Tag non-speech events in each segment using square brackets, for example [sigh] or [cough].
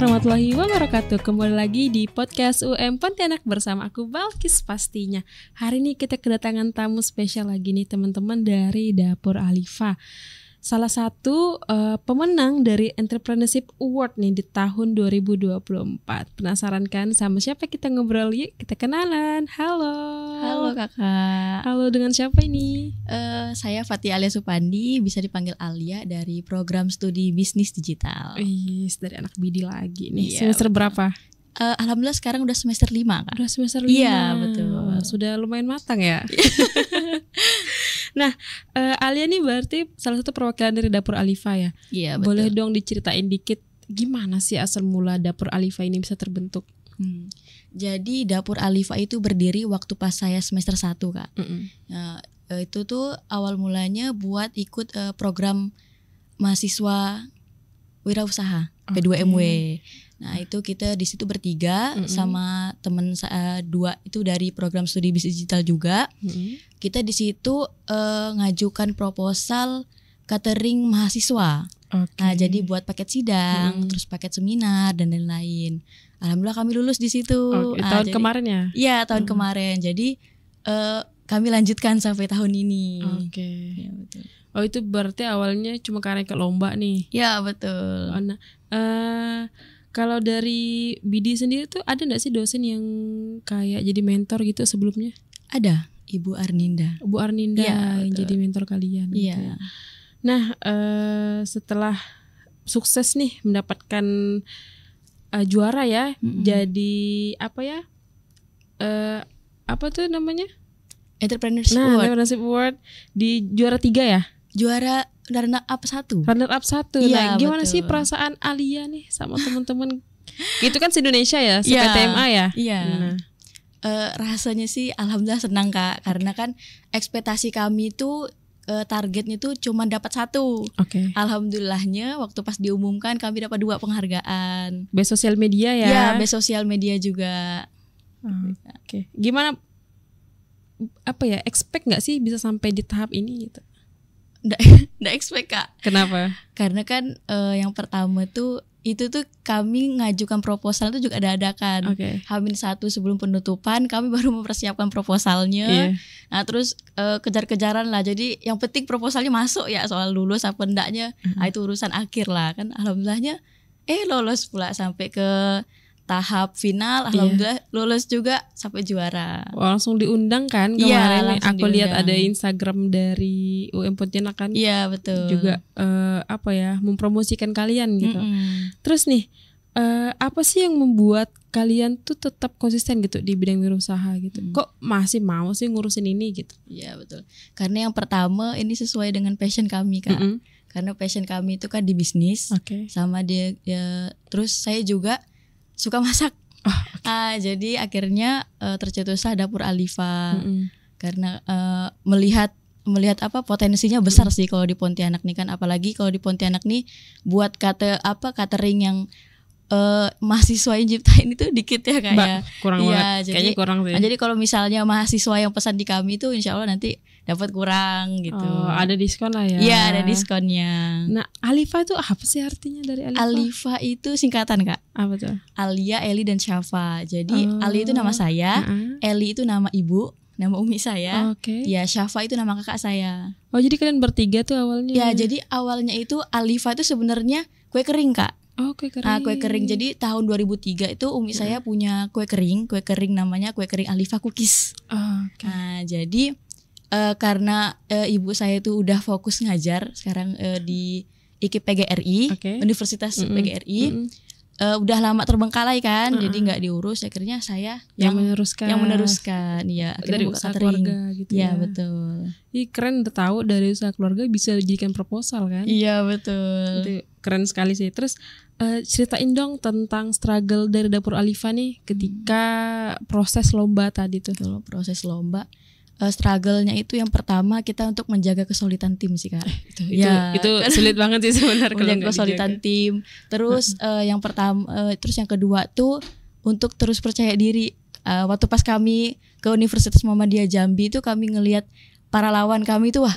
warahmatullahi wabarakatuh Kembali lagi di podcast UM Pontianak bersama aku Balkis pastinya Hari ini kita kedatangan tamu spesial lagi nih teman-teman dari Dapur Alifa salah satu uh, pemenang dari Entrepreneurship Award nih di tahun 2024. Penasaran kan sama siapa kita ngobrol yuk? Kita kenalan. Halo. Halo kakak. Halo dengan siapa ini? Uh, saya Fati Alia Supandi, bisa dipanggil Alia dari program studi bisnis digital. Wih, dari anak bidi lagi nih. Iya, Semester betul. berapa? uh, alhamdulillah sekarang udah semester 5 kan. Udah semester 5. Iya, betul. Sudah lumayan matang ya. [laughs] Nah, uh, Alia nih berarti salah satu perwakilan dari dapur Alifa ya. Iya, betul. Boleh dong diceritain dikit gimana sih asal mula dapur Alifa ini bisa terbentuk? Hmm. Jadi dapur Alifa itu berdiri waktu pas saya semester satu Kak. Mm -mm. Nah, itu tuh awal mulanya buat ikut uh, program mahasiswa wirausaha. P2MW. Nah itu kita di situ bertiga mm -hmm. sama teman saya eh, dua itu dari program studi bisnis digital juga. Mm -hmm. Kita di situ uh, ngajukan proposal catering mahasiswa. Okay. Nah jadi buat paket sidang, mm -hmm. terus paket seminar dan lain-lain. Alhamdulillah kami lulus di situ. Okay. Ah, tahun jadi, kemarin ya? Iya tahun mm -hmm. kemarin. Jadi uh, kami lanjutkan sampai tahun ini. Oke. Okay. Ya, Oh itu berarti awalnya cuma karena ke lomba nih. Ya betul. Oh, nah, uh, kalau dari Bidi sendiri tuh ada nggak sih dosen yang kayak jadi mentor gitu sebelumnya? Ada, Ibu Arninda. Ibu Arninda ya, yang jadi mentor kalian. Iya. Gitu ya. Ya. Nah uh, setelah sukses nih mendapatkan uh, juara ya, mm-hmm. jadi apa ya? Uh, apa tuh namanya? Entrepreneurship nah, Award. Entrepreneurship Award di juara tiga ya? juara runner up satu. Runner up satu. ya, nah, gimana betul. sih perasaan Alia nih sama teman-teman? [laughs] itu kan si Indonesia ya, si ya, PTMA ya. Iya. Nah. Uh, rasanya sih alhamdulillah senang kak karena kan ekspektasi kami itu eh, targetnya itu cuma dapat satu. Oke. Okay. Alhamdulillahnya waktu pas diumumkan kami dapat dua penghargaan. Be sosial media ya? Ya, be sosial media juga. Oke. Okay. Gimana? Apa ya? Expect nggak sih bisa sampai di tahap ini gitu? [laughs] nggak expect kak kenapa karena kan uh, yang pertama tuh itu tuh kami ngajukan proposal itu juga ada-adakan. Okay. Hamin satu sebelum penutupan kami baru mempersiapkan proposalnya. Yeah. Nah terus uh, kejar-kejaran lah. Jadi yang penting proposalnya masuk ya soal lulus apa endaknya. Mm -hmm. nah, itu urusan akhir lah kan. Alhamdulillahnya eh lolos pula sampai ke tahap final iya. alhamdulillah yeah. lulus juga sampai juara. Wah, langsung diundang kan iya, kemarin yeah, aku lihat ada Instagram dari UM Pontianak kan. Iya, yeah, betul. Juga uh, apa ya, mempromosikan kalian gitu. Mm -hmm. Terus nih, uh, apa sih yang membuat kalian tuh tetap konsisten gitu di bidang wirausaha gitu? Mm. Kok masih mau sih ngurusin ini gitu? Iya, betul. Karena yang pertama ini sesuai dengan passion kami, kan Mm -hmm. Karena passion kami itu kan di bisnis, okay. sama dia ya, terus saya juga suka masak. Oh, okay. uh, jadi akhirnya uh, eh, tercetuslah dapur Alifa mm -hmm. karena uh, melihat melihat apa potensinya besar sih kalau di Pontianak nih kan apalagi kalau di Pontianak nih buat kata apa catering yang uh, mahasiswa yang ciptain itu dikit ya kayak ya. kurang ya, banget. Jadi, kayaknya kurang sih. Nah, jadi kalau misalnya mahasiswa yang pesan di kami itu insya Allah nanti dapat kurang gitu. Oh, ada diskon lah ya. Iya, ada diskonnya. Nah, Alifa itu apa sih artinya dari Alifa? Alifa itu singkatan, Kak. Apa tuh? Alia, Eli dan Syafa. Jadi, oh. Ali itu nama saya, uh -huh. Eli itu nama ibu, nama umi saya. Oke. Okay. Ya, Syafa itu nama kakak saya. Oh, jadi kalian bertiga tuh awalnya. Ya, jadi awalnya itu Alifa itu sebenarnya kue kering, Kak. Oh, kue kering. Nah, kue kering. Jadi tahun 2003 itu umi saya punya kue kering, kue kering namanya kue kering Alifa Cookies. Oh, okay. Nah, jadi uh, karena uh, ibu saya itu udah fokus ngajar sekarang uh, di IKIP PGRI okay. Universitas mm -hmm. PGRI mm -hmm. Uh, udah lama terbengkalai kan, uh jadi nggak diurus. Akhirnya saya yang, yang meneruskan, yang meneruskan, ya dari usaha keluarga gitu ya, ya. betul. Ih keren tahu dari usaha keluarga bisa dijadikan proposal kan? Iya betul. jadi, keren sekali sih. Terus uh, ceritain dong tentang struggle dari dapur Alifa nih ketika proses lomba tadi tuh. Kalau proses lomba, uh, struggle-nya itu yang pertama kita untuk menjaga kesulitan tim sih kak. [laughs] itu, ya, itu, itu kan? sulit banget sih sebenarnya. [laughs] menjaga kesulitan dijaga. tim. Terus uh, yang pertama, uh, eh, terus yang kedua tuh untuk terus percaya diri. Uh, waktu pas kami ke Universitas Muhammadiyah Jambi itu kami ngelihat para lawan kami itu wah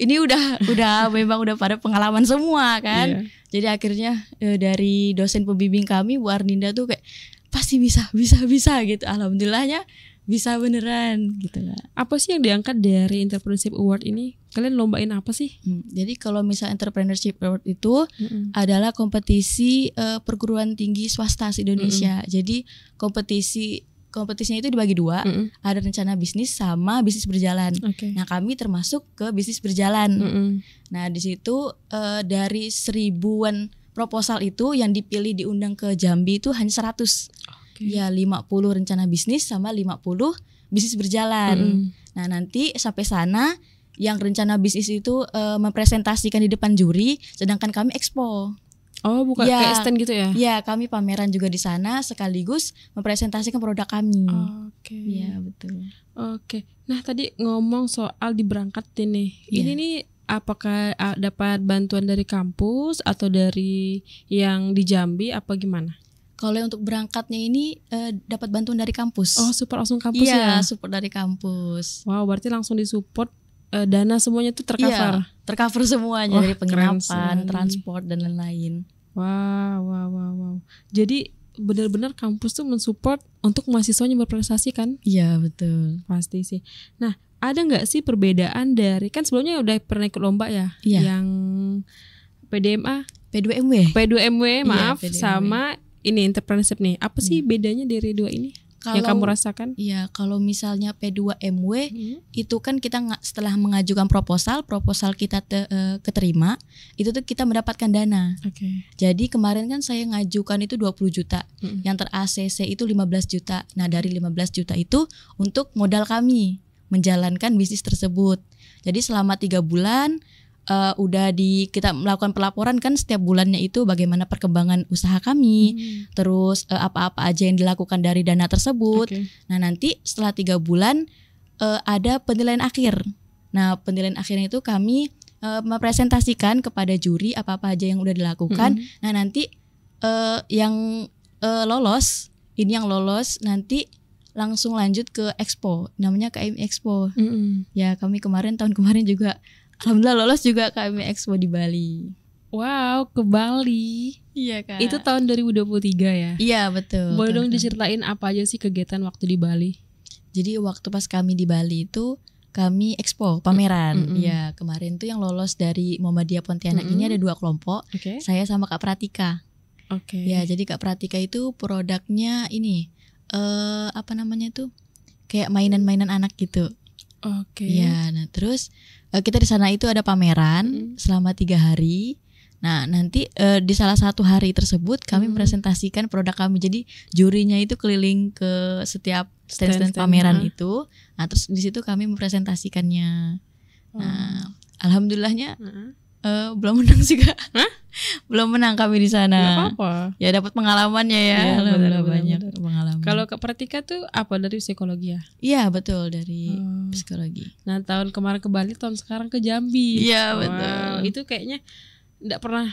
ini udah [laughs] udah memang udah pada pengalaman semua kan. Yeah. Jadi akhirnya uh, dari dosen pembimbing kami Bu Arninda tuh kayak pasti bisa bisa bisa gitu. Alhamdulillahnya bisa beneran gitu gak? Kan. Apa sih yang diangkat dari entrepreneurship award ini? Kalian lombain apa sih? Hmm, jadi kalau misal entrepreneurship award itu mm-hmm. adalah kompetisi uh, perguruan tinggi swasta di Indonesia. Mm-hmm. Jadi kompetisi kompetisinya itu dibagi dua, mm-hmm. ada rencana bisnis sama bisnis berjalan. Okay. Nah kami termasuk ke bisnis berjalan. Mm-hmm. Nah di situ uh, dari seribuan proposal itu yang dipilih diundang ke Jambi itu hanya seratus Oh okay. ya 50 rencana bisnis sama 50 bisnis berjalan. Mm -hmm. Nah, nanti sampai sana yang rencana bisnis itu uh, mempresentasikan di depan juri, sedangkan kami expo. Oh, bukan ya, kayak stand gitu ya? Ya, kami pameran juga di sana sekaligus mempresentasikan produk kami. Oke. Okay. Ya, betul. Oke. Okay. Nah, tadi ngomong soal diberangkatin nih. Yeah. Ya. Ini nih apakah ah, dapat bantuan dari kampus atau dari yang di Jambi apa gimana? Kalau untuk berangkatnya ini uh, dapat bantuan dari kampus. Oh, support langsung kampus iya, ya? Iya, support dari kampus. Wow, berarti langsung disupport uh, dana semuanya itu tercover. Iya, tercover semuanya oh, dari penginapan, transport dan lain-lain. Wow, wow, wow, wow. Jadi benar-benar kampus tuh mensupport untuk mahasiswanya berprestasi kan? Iya betul. Pasti sih. Nah ada nggak sih perbedaan dari kan sebelumnya udah pernah ikut lomba ya? Iya. Yang PDMA? P2MW. P2MW iya, maaf iya, p sama ini entrepreneurship nih. Apa sih hmm. bedanya dari dua ini? Kalau, yang kamu rasakan? Iya, kalau misalnya P2MW hmm. itu kan kita setelah mengajukan proposal, proposal kita te, uh, keterima, itu tuh kita mendapatkan dana. Okay. Jadi kemarin kan saya ngajukan itu 20 juta, hmm. yang ter ACC itu 15 juta. Nah, dari 15 juta itu untuk modal kami menjalankan bisnis tersebut. Jadi selama tiga bulan uh, udah di kita melakukan pelaporan kan setiap bulannya itu bagaimana perkembangan usaha kami, hmm. terus apa eh, apa-apa aja yang dilakukan dari dana tersebut. Okay. Nah nanti setelah tiga bulan uh, ada penilaian akhir. Nah penilaian akhirnya itu kami uh, mempresentasikan kepada juri apa-apa aja yang udah dilakukan. Hmm. Nah nanti uh, yang uh, lolos ini yang lolos nanti langsung lanjut ke expo namanya KM Expo mm -hmm. ya kami kemarin tahun kemarin juga alhamdulillah lolos juga kami Expo di Bali. Wow, ke Bali. Iya kan. Itu tahun 2023 ya? Iya, betul. Boleh dong diceritain apa aja sih kegiatan waktu di Bali? Jadi waktu pas kami di Bali itu kami expo pameran. Mm -hmm. Ya, kemarin tuh yang lolos dari Muhammadiyah Pontianak mm -hmm. ini ada dua kelompok. Okay. Saya sama Kak Pratika. Oke. Okay. Ya, jadi Kak Pratika itu produknya ini eh uh, apa namanya tuh? Kayak mainan-mainan anak gitu. Oke. Okay. Ya, nah terus Eh, kita di sana itu ada pameran hmm. selama tiga hari. Nah, nanti uh, di salah satu hari tersebut kami hmm. presentasikan produk kami. Jadi jurinya itu keliling ke setiap stand-stand pameran ya. itu. Nah, terus di situ kami mempresentasikannya. Oh. Nah, alhamdulillahnya Uh, belum menang sih [laughs] kak. Hah? belum menang kami di sana. apa-apa. Ya dapat pengalamannya ya. ya banyak benar. pengalaman. Kalau ke Pertika tuh apa dari psikologi ya? Iya betul dari hmm. psikologi. Nah tahun kemarin ke Bali, tahun sekarang ke Jambi. Iya wow. betul. Itu kayaknya tidak pernah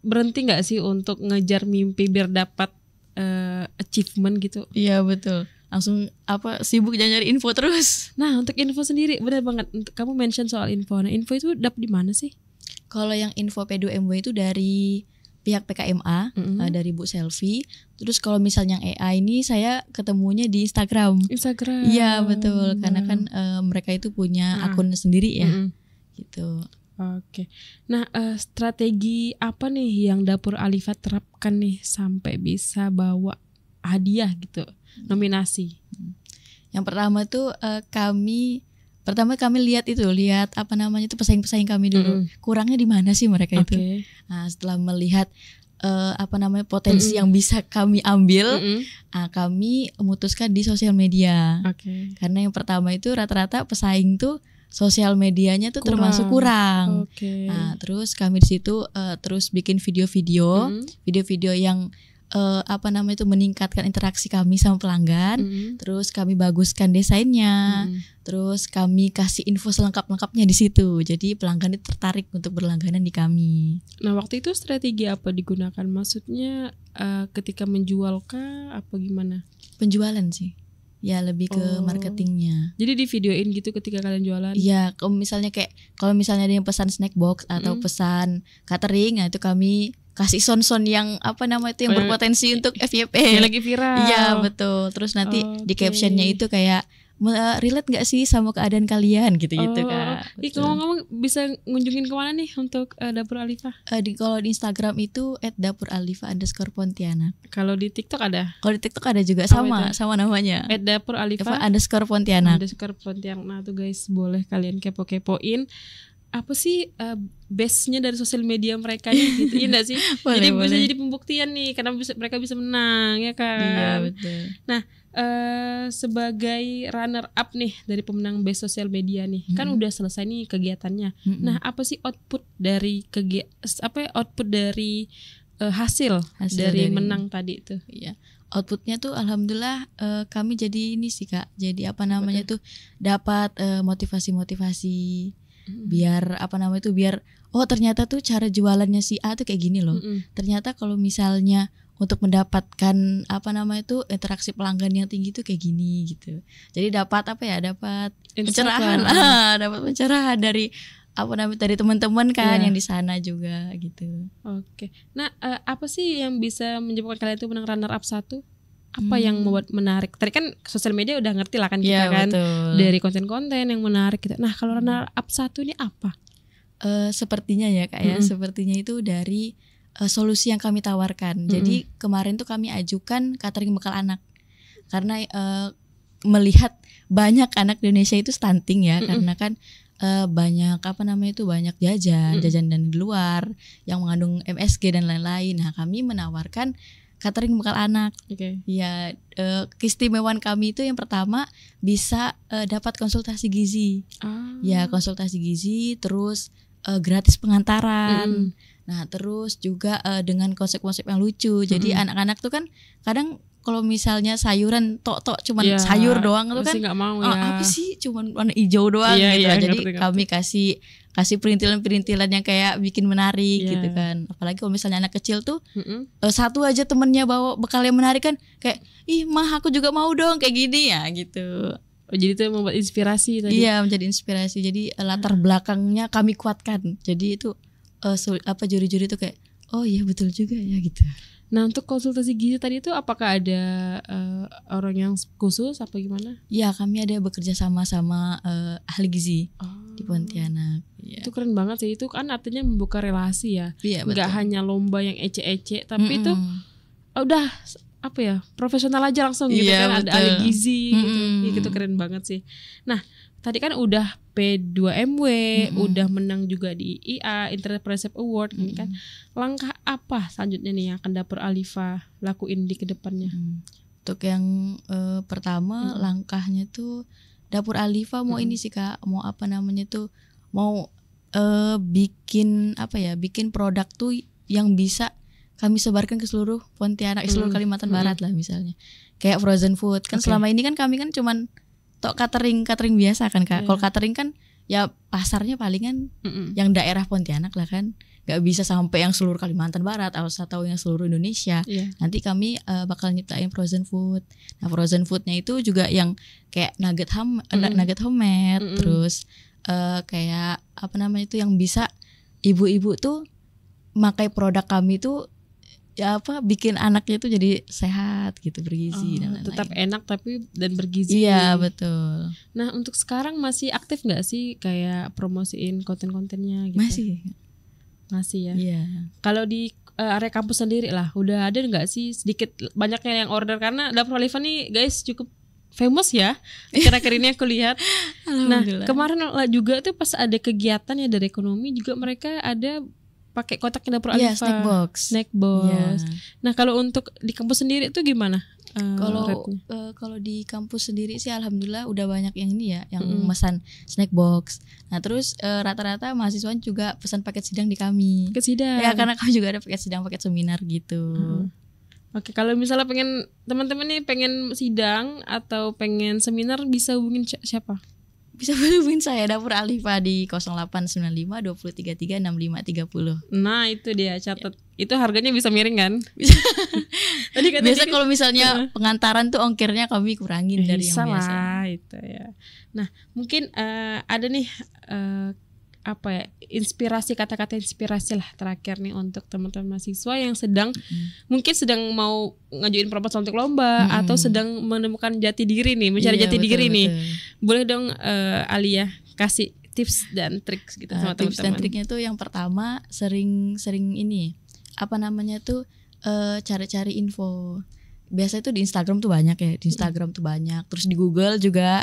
berhenti nggak sih untuk ngejar mimpi biar dapat uh, achievement gitu? Iya betul langsung apa sibuk nyari info terus. Nah, untuk info sendiri benar banget. kamu mention soal info. Nah, info itu dapat di mana sih? Kalau yang info P2MW itu dari pihak PKMA mm-hmm. uh, eh, dari Bu Selfie. Terus kalau misalnya yang EA ini saya ketemunya di Instagram. Instagram. Iya betul, karena kan uh, mereka itu punya nah. akun sendiri ya. Mm-hmm. Gitu. Oke. Nah, uh, strategi apa nih yang dapur Alifat terapkan nih sampai bisa bawa hadiah gitu, mm. nominasi? Mm. Yang pertama tuh uh, kami pertama kami lihat itu lihat apa namanya itu pesaing-pesaing kami dulu mm. kurangnya di mana sih mereka okay. itu nah, setelah melihat uh, apa namanya potensi mm. yang bisa kami ambil mm. nah, kami memutuskan di sosial media okay. karena yang pertama itu rata-rata pesaing tuh sosial medianya tuh kurang. termasuk kurang okay. nah terus kami di situ uh, terus bikin video-video video video-video yang uh, apa namanya itu meningkatkan interaksi kami sama pelanggan. Mm -hmm. Terus kami baguskan desainnya. Mm -hmm. Terus kami kasih info selengkap-lengkapnya di situ. Jadi pelanggan itu tertarik untuk berlangganan di kami. Nah, waktu itu strategi apa digunakan? Maksudnya uh, ketika menjual kah apa gimana? Penjualan sih. Ya lebih ke oh. marketingnya. Jadi di videoin gitu ketika kalian jualan? Iya, misalnya kayak kalau misalnya ada yang pesan snack box atau mm. pesan catering, nah itu kami kasih son-son yang apa nama itu yang berpotensi berpotensi untuk FYP yang lagi viral. Iya betul. Terus nanti okay. di captionnya itu kayak relate nggak sih sama keadaan kalian gitu-gitu oh, kak? Ih ngomong ngomong bisa ngunjungin kemana nih untuk uh, dapur Alifa? Uh, di kalau di Instagram itu at dapur Alifa underscore Pontianak. Kalau di TikTok ada? Kalau di TikTok ada juga oh, sama itu. sama namanya. At dapur Alifa underscore Pontianak. Underscore Pontianak. Nah tuh guys boleh kalian kepo-kepoin apa sih uh, base-nya dari sosial media mereka [laughs] gitu ya enggak sih boleh, jadi boleh. bisa jadi pembuktian nih karena bisa, mereka bisa menang ya kan iya betul nah uh, sebagai runner up nih dari pemenang base sosial media nih hmm. kan udah selesai nih kegiatannya hmm. nah apa sih output dari kegi apa ya, output dari uh, hasil, hasil dari, dari menang tadi itu ya outputnya tuh alhamdulillah uh, kami jadi ini sih kak jadi apa namanya Betul. tuh dapat motivasi motivasi biar apa namanya itu biar oh ternyata tuh cara jualannya si A tuh kayak gini loh mm-hmm. ternyata kalau misalnya untuk mendapatkan apa namanya itu interaksi pelanggan yang tinggi itu kayak gini gitu jadi dapat apa ya dapat Instagram. pencerahan [laughs] ah, dapat pencerahan dari apa namanya dari teman-teman kan yeah. yang di sana juga gitu oke okay. nah uh, apa sih yang bisa menyebabkan kalian itu menang runner up satu apa hmm. yang membuat menarik tadi kan sosial media udah ngerti lah kan iya, kita ya, kan betul. dari konten-konten yang menarik kita. nah kalau hmm. runner up satu ini apa uh, sepertinya ya kak ya hmm. sepertinya itu dari uh, solusi yang kami tawarkan hmm. jadi kemarin tuh kami ajukan catering bekal anak karena uh, melihat banyak anak di Indonesia itu stunting ya hmm. karena kan uh, banyak apa namanya itu banyak jajan, hmm. jajan dan di luar yang mengandung MSG dan lain-lain. Nah, kami menawarkan catering bekal anak. Oke. Okay. Ya uh, keistimewaan kami itu yang pertama bisa uh, dapat konsultasi gizi. Ah. Ya konsultasi gizi, terus uh, gratis pengantaran. Mm. Nah terus juga uh, dengan konsep-konsep yang lucu. Jadi anak-anak tuh kan kadang kalau misalnya sayuran tok-tok cuman yeah, sayur doang itu kan gak mau, ya. apa sih cuman warna hijau doang yeah, gitu. Yeah, Jadi ngerti, ngerti. kami kasih kasih perintilan-perintilan yang kayak bikin menarik yeah. gitu kan. Apalagi kalau misalnya anak kecil tuh mm -hmm. satu aja temennya bawa bekal yang menarik kan kayak ih mah aku juga mau dong kayak gini ya gitu. Oh, jadi itu membuat inspirasi tadi. Iya, menjadi inspirasi. Jadi eh, latar belakangnya kami kuatkan. Jadi itu uh, apa juri-juri itu kayak oh iya betul juga ya gitu. Nah untuk konsultasi gizi tadi itu apakah ada uh, orang yang khusus apa gimana? Ya kami ada bekerja sama sama uh, ahli gizi oh. di Pontianak. Ya. Itu keren banget sih itu kan artinya membuka relasi ya. Iya betul. hanya lomba yang ece-ece tapi mm -mm. itu oh, udah apa ya profesional aja langsung gitu iya, kan betul. ada ahli gizi mm -mm. gitu. Ya, gitu keren banget sih. Nah tadi kan udah P2MW, mm-hmm. udah menang juga di IA Entrepreneurship Award mm-hmm. kan. Langkah apa selanjutnya nih yang akan Dapur Alifa lakuin di kedepannya? Mm. Untuk yang uh, pertama mm. langkahnya tuh Dapur Alifa mau mm. ini sih Kak, mau apa namanya tuh mau uh, bikin apa ya, bikin produk tuh yang bisa kami sebarkan ke seluruh Pontianak, mm. seluruh Kalimantan mm. Barat lah misalnya. Kayak frozen food. Kan okay. selama ini kan kami kan cuman tok catering catering biasa kan kak. Yeah. Kalau iya. catering kan ya pasarnya palingan mm -mm. yang daerah Pontianak lah kan. Gak bisa sampai yang seluruh Kalimantan Barat atau yang seluruh Indonesia. Yeah. Nanti kami uh, bakal nyiptain frozen food. Nah frozen foodnya itu juga yang kayak nugget ham mm -mm. nugget homemade, mm -mm. terus uh, kayak apa namanya itu yang bisa ibu-ibu tuh makai produk kami tuh ya apa bikin anaknya itu jadi sehat gitu bergizi oh, dan lain-lain. Tetap enak tapi dan bergizi. Iya betul. Nah untuk sekarang masih aktif nggak sih kayak promosiin konten-kontennya? Gitu? Masih. Masih ya. Iya. Kalau di uh, area kampus sendiri lah, udah ada nggak sih sedikit banyaknya yang order karena dapur Oliva nih guys cukup famous ya kira akhir ini aku lihat. [laughs] nah kemarin juga tuh pas ada kegiatan ya dari ekonomi juga mereka ada pakai kotak yang dapur yeah, iya, snack box. Snack box. Yeah. Nah, kalau untuk di kampus sendiri itu gimana? Eh, kalau uh, kalau di kampus sendiri sih alhamdulillah udah banyak yang ini ya, yang mm. pesan snack box. Nah, terus eh, rata-rata uh, mahasiswa juga pesan paket sidang di kami. Paket sidang. Ya, karena kami juga ada paket sidang, paket seminar gitu. Mm. Oke, kalau misalnya pengen teman-teman nih pengen sidang atau pengen seminar bisa hubungin siapa? bisa berhubungin saya dapur Alifa di 0895 233 6530. Nah, itu dia catat. Ya. Itu harganya bisa miring kan? Bisa. [laughs] Tadi kata biasa kalau misalnya [laughs] pengantaran tuh ongkirnya kami kurangin bisa dari yang biasa. Lah, itu ya. Nah, mungkin uh, ada nih uh, apa ya inspirasi kata-kata inspirasi lah terakhir nih untuk teman-teman mahasiswa yang sedang hmm. mungkin sedang mau ngajuin proposal untuk lomba hmm. atau sedang menemukan jati diri nih mencari iya, jati betul, diri betul. nih boleh dong uh, Alia kasih tips dan trik gitu eh, sama uh, teman-teman tips dan triknya tuh yang pertama sering-sering ini apa namanya tuh uh, cari-cari info biasa tuh di Instagram tuh banyak ya di Instagram hmm. tuh banyak terus di Google juga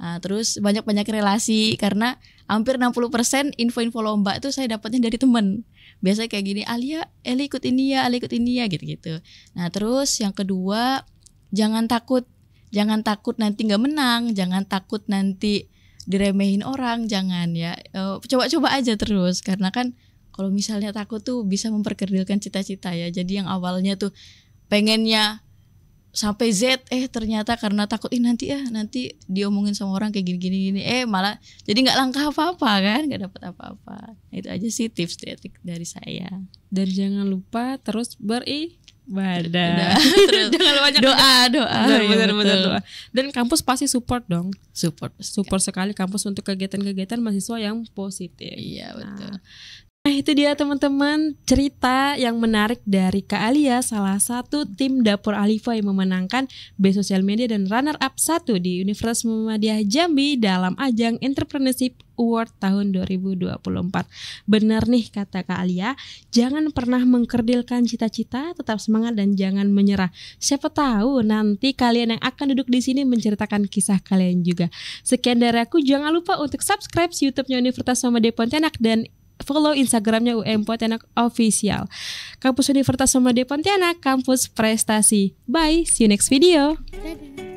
Nah, terus banyak-banyak relasi karena hampir 60% info-info lomba itu saya dapatnya dari temen biasanya kayak gini Alia Eli ikut ini ya Eli ikut ini ya gitu-gitu nah terus yang kedua jangan takut jangan takut nanti nggak menang jangan takut nanti diremehin orang jangan ya eh, coba-coba aja terus karena kan kalau misalnya takut tuh bisa memperkerdilkan cita-cita ya jadi yang awalnya tuh pengennya sampai Z eh ternyata karena takut ih nanti ya nanti diomongin sama orang kayak gini gini gini eh malah jadi nggak langkah apa apa kan nggak dapat apa apa nah, itu aja sih tips detik dari saya dan jangan lupa terus beri Badan. [laughs] Jangan lupa doa, doa. Benar, benar, iya, benar, doa. Dan kampus pasti support dong. Support. Support sekali kampus untuk kegiatan-kegiatan mahasiswa yang positif. Iya, betul. Nah, Nah itu dia teman-teman cerita yang menarik dari Kak Alia salah satu tim dapur Alifa yang memenangkan B Social Media dan Runner Up 1 di Universitas Muhammadiyah Jambi dalam ajang Entrepreneurship Award tahun 2024. Benar nih kata Kak Alia, jangan pernah mengkerdilkan cita-cita, tetap semangat dan jangan menyerah. Siapa tahu nanti kalian yang akan duduk di sini menceritakan kisah kalian juga. Sekian dari aku, jangan lupa untuk subscribe YouTube-nya Universitas Muhammadiyah Pontianak dan follow Instagramnya UM Pontianak Official. Kampus Universitas Sumber Pontianak, kampus prestasi. Bye, see you next video. Dadah.